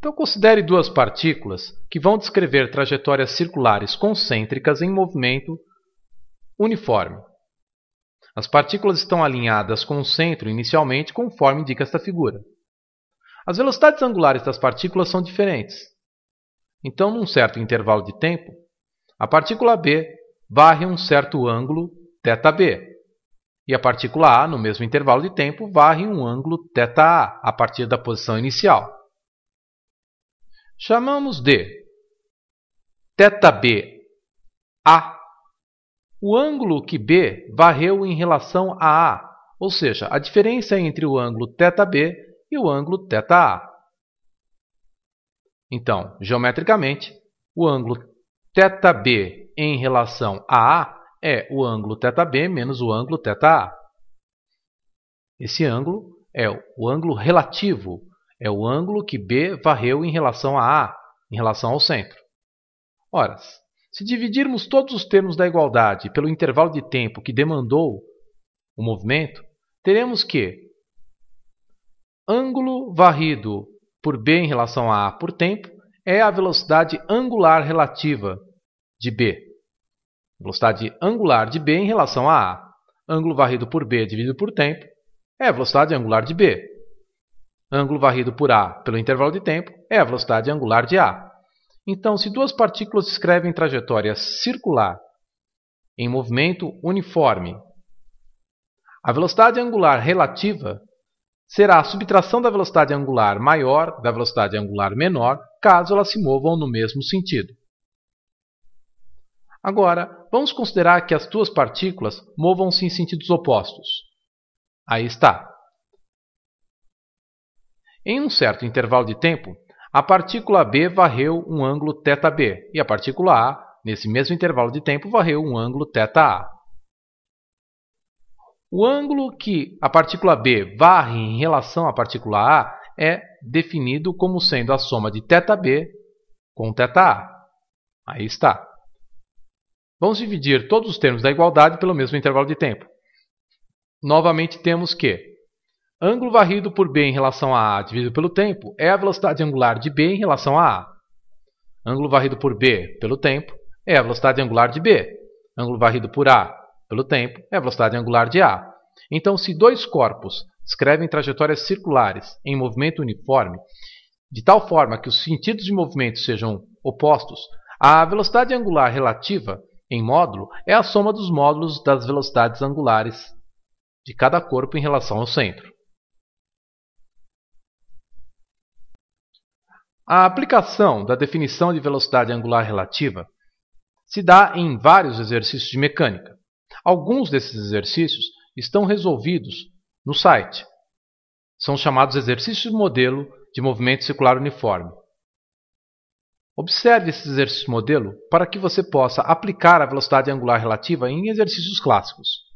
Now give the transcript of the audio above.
Então considere duas partículas que vão descrever trajetórias circulares concêntricas em movimento uniforme. As partículas estão alinhadas com o centro inicialmente, conforme indica esta figura. As velocidades angulares das partículas são diferentes. Então, num certo intervalo de tempo, a partícula B varre um certo ângulo θB, e a partícula A, no mesmo intervalo de tempo, varre um ângulo θA a partir da posição inicial. Chamamos de θb a o ângulo que b varreu em relação a a, ou seja, a diferença entre o ângulo θb e o ângulo θa. Então, geometricamente, o ângulo θB em relação a A é o ângulo θB menos o ângulo θA. Esse ângulo é o ângulo relativo é o ângulo que B varreu em relação a A, em relação ao centro. Ora, se dividirmos todos os termos da igualdade pelo intervalo de tempo que demandou o movimento, teremos que ângulo varrido por B em relação a A por tempo é a velocidade angular relativa de B. Velocidade angular de B em relação a A. Ângulo varrido por B dividido por tempo é a velocidade angular de B ângulo varrido por A pelo intervalo de tempo é a velocidade angular de A. Então, se duas partículas escrevem trajetória circular em movimento uniforme, a velocidade angular relativa será a subtração da velocidade angular maior da velocidade angular menor, caso elas se movam no mesmo sentido. Agora, vamos considerar que as duas partículas movam-se em sentidos opostos. Aí está. Em um certo intervalo de tempo, a partícula B varreu um ângulo θB e a partícula A, nesse mesmo intervalo de tempo, varreu um ângulo θA. O ângulo que a partícula B varre em relação à partícula A é definido como sendo a soma de θB com θA. Aí está. Vamos dividir todos os termos da igualdade pelo mesmo intervalo de tempo. Novamente temos que Ângulo varrido por B em relação a A dividido pelo tempo é a velocidade angular de B em relação a A. Ângulo varrido por B pelo tempo é a velocidade angular de B. Ângulo varrido por A pelo tempo é a velocidade angular de A. Então, se dois corpos descrevem trajetórias circulares em movimento uniforme, de tal forma que os sentidos de movimento sejam opostos, a velocidade angular relativa em módulo é a soma dos módulos das velocidades angulares de cada corpo em relação ao centro. A aplicação da definição de velocidade angular relativa se dá em vários exercícios de mecânica. Alguns desses exercícios estão resolvidos no site. São chamados exercícios modelo de movimento circular uniforme. Observe esses exercícios modelo para que você possa aplicar a velocidade angular relativa em exercícios clássicos.